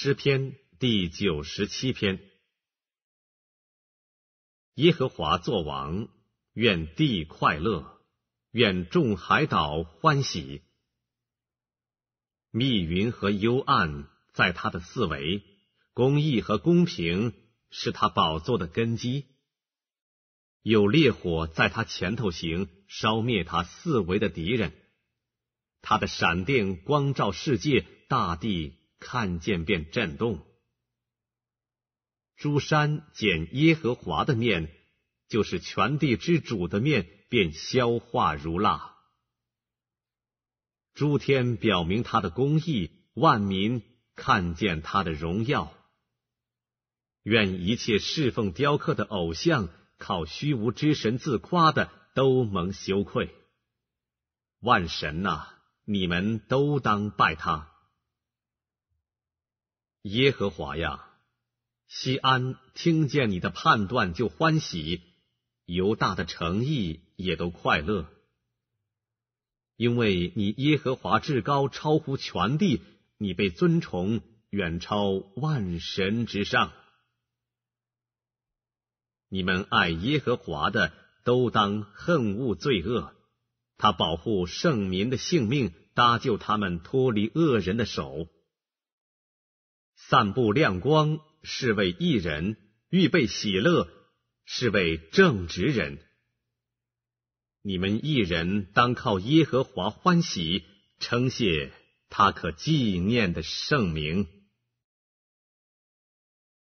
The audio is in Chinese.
诗篇第九十七篇：耶和华作王，愿地快乐，愿众海岛欢喜。密云和幽暗在他的四围，公义和公平是他宝座的根基。有烈火在他前头行，烧灭他四围的敌人。他的闪电光照世界，大地。看见便震动，诸山见耶和华的面，就是全地之主的面，便消化如蜡。诸天表明他的公义，万民看见他的荣耀。愿一切侍奉雕刻的偶像、靠虚无之神自夸的，都蒙羞愧。万神呐，你们都当拜他。耶和华呀，西安听见你的判断就欢喜，犹大的诚意也都快乐。因为你耶和华至高，超乎全地，你被尊崇，远超万神之上。你们爱耶和华的，都当恨恶罪恶。他保护圣民的性命，搭救他们脱离恶人的手。散布亮光是为一人预备喜乐，是为正直人。你们一人当靠耶和华欢喜，称谢他可纪念的圣名。